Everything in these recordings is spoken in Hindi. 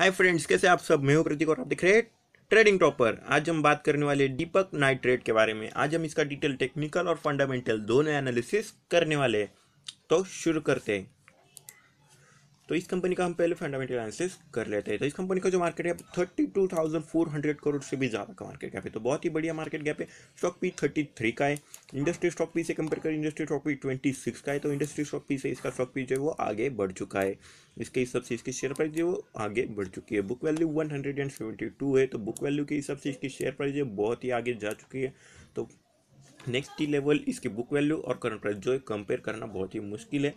हाय फ्रेंड्स कैसे आप सब मैं हूं प्रतीक और आप देख रहे हैं ट्रेडिंग टॉपर आज हम बात करने वाले दीपक नाइट ट्रेड के बारे में आज हम इसका डिटेल टेक्निकल और फंडामेंटल दोनों एनालिसिस करने वाले हैं तो शुरू करते हैं तो इस कंपनी का हम पहले फंडामेंटल एनालिसिस कर लेते हैं तो इस कंपनी का जो मार्केट है thirty two thousand four hundred crore से भी ज़्यादा का मार्केट गैप है तो बहुत ही बढ़िया मार्केट गैप है स्टॉक पी थर्टी थ्री का है इंडस्ट्री स्टॉक पी से कंपेयर कर industry stock P twenty six का है तो इंडस्ट्री स्टॉक पी से इसका स्टॉक पी जो है वो आगे बढ़ चुका है इसके हिसाब से इसकी शेयर प्राइस जो है वो आगे बढ़ चुकी है book value one hundred and seventy two है तो बुक वैल्यू के हिसाब से इसकी शेयर प्राइस जो बहुत ही आगे जा चुकी है तो नेक्स्ट लेवल इसकी बुक वैल्यू और करंट प्राइस जो है कंपेयर करना बहुत ही मुश्किल है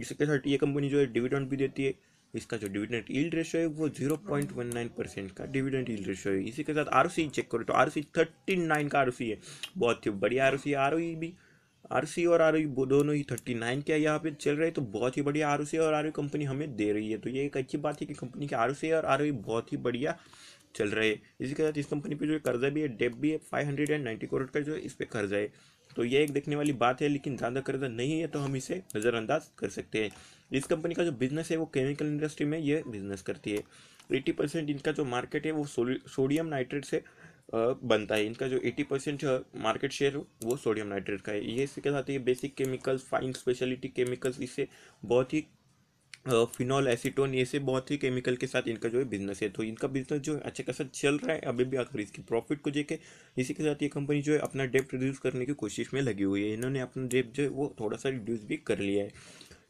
इसके साथ ये कंपनी जो है डिविडेंड भी देती है इसका जो डिविडेंड ईल्ड रेशियो है वो zero point one nine percent का डिविडेंड ईल्ड रेशियो है इसी के साथ आर चेक करो तो आर सी थर्टी नाइन का आर है बहुत ही बढ़िया आर सी आर भी आर और आर दोनों ही थर्टी नाइन के यहाँ पे चल रहे हैं तो बहुत ही बढ़िया आर और आर कंपनी हमें दे रही है तो ये एक अच्छी बात है कि कंपनी के आर और आर बहुत ही बढ़िया चल रहे हैं इसी के साथ इस कंपनी पर जो कर्जा भी है डेप भी है five hundred and ninety crore का जो इस पर कर्जा है तो ये एक देखने वाली बात है लेकिन ज़्यादा करदा नहीं है तो हम इसे नज़रअंदाज कर सकते हैं इस कंपनी का जो बिज़नेस है वो केमिकल इंडस्ट्री में ये बिज़नेस करती है एट्टी परसेंट इनका जो मार्केट है वो सोडियम नाइट्रेट से बनता है इनका जो एट्टी परसेंट मार्केट शेयर वो सोडियम नाइट्रेट का है ये इसके साथ ये basic chemicals fine speciality chemicals इससे बहुत ही फिनॉल एसीटोन ये से बहुत ही केमिकल के साथ इनका जो है बिजनेस है तो इनका बिजनेस जो है अच्छे खासा चल रहा है अभी भी आकर इसकी प्रॉफिट को देखे इसी के साथ ये कंपनी जो है अपना डेप्ट रिड्यूस करने की कोशिश में लगी हुई है इन्होंने अपना डेप जो है वो थोड़ा सा रिड्यूस भी कर लिया है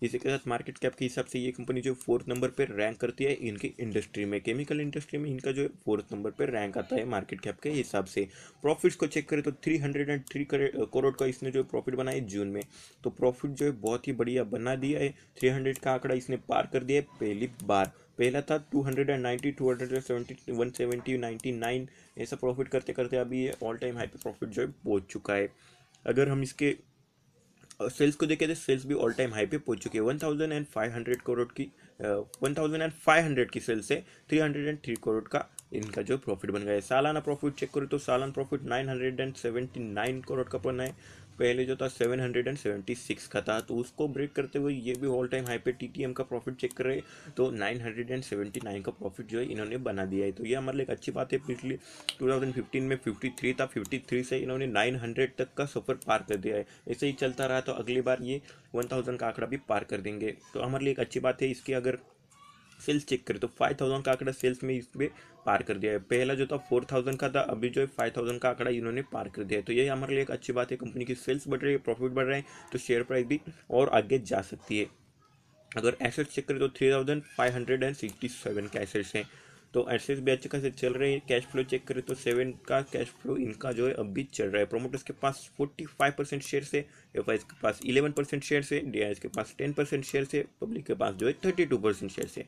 इसी के साथ मार्केट कैप के हिसाब से ये कंपनी जो फोर्थ नंबर पर रैंक करती है इनकी इंडस्ट्री में केमिकल इंडस्ट्री में इनका जो है फोर्थ नंबर पर रैंक आता है मार्केट कैप के हिसाब से प्रॉफिट्स को चेक करें तो three hundred and three crore का इसने जो प्रॉफिट बनाया है जून में तो प्रॉफिट जो है बहुत ही बढ़िया बना दिया है थ्री हंड्रेड का आंकड़ा इसने पार कर दिया है पहली बार पहला था two hundred and ninety two hundred and seventy one seventy ninety nine ऐसा प्रॉफिट करते करते अभी ये ऑल टाइम हाई पे प्रॉफिट जो है पहुँच चुका है अगर हम इसके सेल्स को देखे तो सेल्स भी ऑल टाइम हाई पे पहुंच चुकी है one thousand and five hundred crore की one thousand and five hundred की सेल्स से three hundred and three crore का इनका जो प्रॉफिट बन गया है सालाना प्रॉफिट चेक करो तो सालाना profit nine hundred and seventy nine crore का बना है पहले जो था 776 का था तो उसको ब्रेक करते हुए ये भी ऑल टाइम हाई पे टीटीएम का प्रॉफिट चेक कर रहे तो 979 का प्रॉफिट जो है इन्होंने बना दिया है तो ये हमारे लिए अच्छी बात है पिछले 2015 में 53 था 53 से इन्होंने 900 तक का सफ़र पार कर दिया है ऐसे ही चलता रहा तो अगली बार ये 1000 का आंकड़ा भी पार कर देंगे तो हमारे लिए एक अच्छी बात है इसकी अगर सेल्स चेक करें तो फाइव थाउजेंड का आंकड़ा सेल्स में इसमें पार कर दिया है पहला जो था फोर थाउजेंड का था अभी जो है फाइव थाउजेंड का आंकड़ा इन्होंने पार कर दिया है तो ये हमारे लिए एक अच्छी बात है कंपनी की सेल्स बढ़ रही है प्रॉफिट बढ़ रहे हैं तो शेयर प्राइस भी और आगे जा सकती है अगर एसेट्स चेक करें तो three thousand five hundred and sixty seven के एसेट्स हैं तो एसेस भी अच्छे खासे चल रहे हैं कैश फ्लो चेक करें तो सेवन का कैश फ्लो इनका जो है अभी चल रहा है प्रोमोटर्स के पास फोर्टी फाइव परसेंट शेयर से एफ आई के पास इलेवन परसेंट शेयर से डी के पास टेन परसेंट शेयर से पब्लिक के पास जो है थर्टी टू परसेंट शेयर से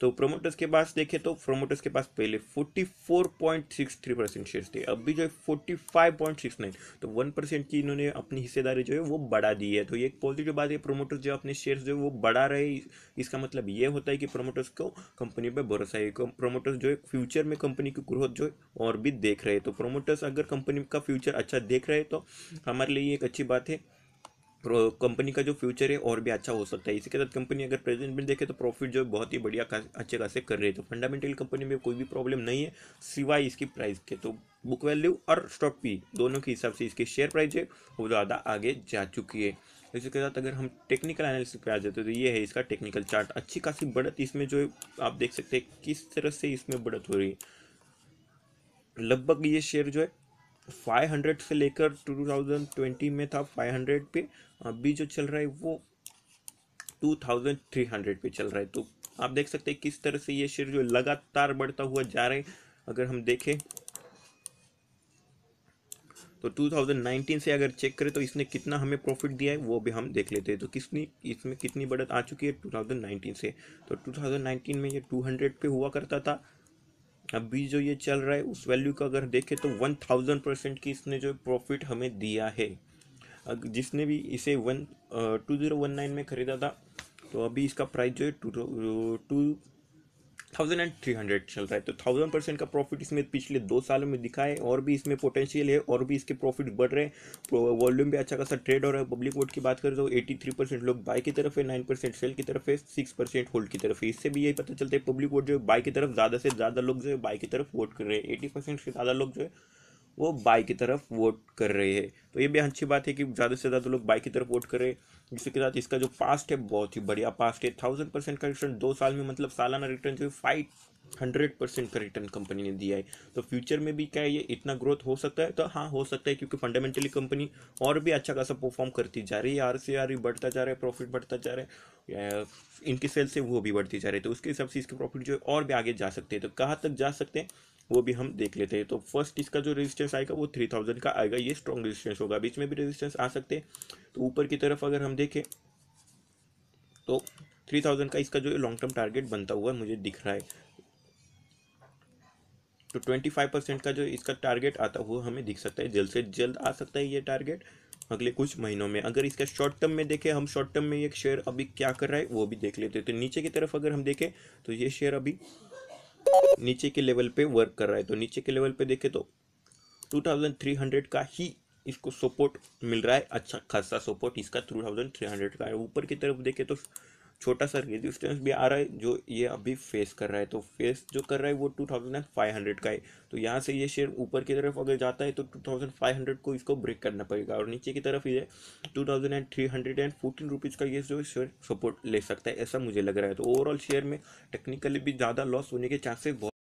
तो प्रोमोटर्स के पास देखें तो प्रोमोटर्स के पास पहले 44.63 परसेंट शेयर थे अब भी जो है 45.69 तो 1 परसेंट की इन्होंने अपनी हिस्सेदारी जो है वो बढ़ा दी है तो ये एक पॉजिटिव बात है प्रोमोटर्स जो अपने शेयर्स जो है वो बढ़ा रहे इसका मतलब ये होता है कि प्रोमोटर्स को कंपनी पर भरोसा है प्रोमोटर्स जो है फ्यूचर में कंपनी की ग्रोथ जो है और भी देख रहे हैं तो प्रोमोटर्स अगर कंपनी का फ्यूचर अच्छा देख रहे हैं तो हमारे लिए एक अच्छी बात है कंपनी का जो फ्यूचर है और भी अच्छा हो सकता है इसी के साथ कंपनी अगर प्रेजेंट में देखे तो प्रॉफिट जो है बहुत ही बढ़िया अच्छे खासे कर रही है तो फंडामेंटल कंपनी में कोई भी प्रॉब्लम नहीं है सिवाय इसकी प्राइस के तो बुक वैल्यू और स्टॉक पी दोनों के हिसाब से इसकी शेयर प्राइस है वो ज़्यादा आगे जा चुकी है इसी के साथ अगर हम टेक्निकल एनालिसिस पे आ जाते तो ये है इसका टेक्निकल चार्ट अच्छी खासी बढ़त इसमें जो आप देख सकते हैं किस तरह से इसमें बढ़त हो रही है लगभग ये शेयर जो है 500 से लेकर 2020 में था 500 पे अभी जो चल रहा है वो 2300 पे चल रहा है तो आप देख सकते हैं किस तरह से ये शेयर जो लगातार बढ़ता हुआ जा रहा है अगर हम देखें तो 2019 से अगर चेक करें तो इसने कितना हमें प्रॉफिट दिया है वो भी हम देख लेते हैं तो किसनी इसमें कितनी बढ़त आ चुकी है 2019 से तो 2019 में ये 200 पे हुआ करता था अभी जो ये चल रहा है उस वैल्यू का अगर देखें तो वन थाउजेंड परसेंट की इसने जो प्रॉफिट हमें दिया है जिसने भी इसे one two zero one nine में ख़रीदा था तो अभी इसका प्राइस जो है two two thousand and three hundred चल रहा है तो थाउजेंड परसेंट का प्रॉफिट इसमें पिछले दो सालों में दिखा है और भी इसमें पोटेंशियल है और भी इसके प्रॉफिट बढ़ रहे हैं वॉल्यूम तो भी अच्छा खासा ट्रेड हो रहा है पब्लिक वोट की बात करें तो एटी थ्री परसेंट लोग बाय की तरफ है नाइन परसेंट सेल की तरफ है सिक्स परसेंट होल्ड की तरफ है इससे भी यही पता चलता है पब्लिक वोट जो है बाय की तरफ ज़्यादा से ज़्यादा लोग जो है बाय की तरफ वोट कर रहे हैं एटी परसेंट से ज़्यादा लोग जो है वो बाई की तरफ वोट कर रहे हैं तो ये भी अच्छी बात है कि ज़्यादा से ज़्यादा लोग बाई की तरफ वोट कर रहे हैं जिसके साथ इसका जो पास्ट है बहुत ही बढ़िया पास्ट है थाउजेंड परसेंट का रिटर्न दो साल में मतलब सालाना रिटर्न जो है फाइव हंड्रेड परसेंट का रिटर्न कंपनी ने दिया है तो फ्यूचर में भी क्या है ये इतना ग्रोथ हो सकता है तो हाँ हो सकता है क्योंकि फंडामेंटली कंपनी और भी अच्छा खासा परफॉर्म करती जा रही है आर सी आर बढ़ता जा रहा है प्रॉफिट बढ़ता जा रहा है इनकी सेल से वो भी बढ़ती जा रही है तो उसके हिसाब से इसके प्रॉफिट जो है और भी आगे जा सकते हैं तो कहाँ तक जा सकते हैं वो भी हम देख लेते हैं तो फर्स्ट इसका जो रेजिस्टेंस आएगा वो थ्री थाउजेंड का आएगा ये स्ट्रॉन्ग रेजिस्टेंस होगा बीच में भी रेजिस्टेंस आ सकते हैं तो ऊपर की तरफ अगर हम देखें तो थ्री थाउजेंड का इसका जो लॉन्ग टर्म टारगेट बनता हुआ मुझे दिख रहा है तो ट्वेंटी फाइव परसेंट का जो इसका टारगेट आता है वो हमें दिख सकता है जल्द से जल्द आ सकता है ये टारगेट अगले कुछ महीनों में अगर इसका शॉर्ट टर्म में देखें हम शॉर्ट टर्म में ये शेयर अभी क्या कर रहा है वो भी देख लेते हैं तो नीचे की तरफ अगर हम देखें तो ये शेयर अभी नीचे के लेवल पे वर्क कर रहा है तो नीचे के लेवल पे देखें तो 2300 का ही इसको सपोर्ट मिल रहा है अच्छा खासा सपोर्ट इसका 2300 का है ऊपर की तरफ देखें तो छोटा सा रेजिस्टेंस भी आ रहा है जो ये अभी फेस कर रहा है तो फेस जो कर रहा है वो टू थाउजेंड फाइव हंड्रेड का है तो यहाँ से ये शेयर ऊपर की तरफ अगर जाता है तो टू थाउजेंड फाइव हंड्रेड को इसको ब्रेक करना पड़ेगा और नीचे की तरफ ये two thousand and three hundred and fourteen rupees का ये जो शेयर सपोर्ट ले सकता है ऐसा मुझे लग रहा है तो ओवरऑल शेयर में टेक्निकली भी ज़्यादा लॉस होने के चांसेस बहुत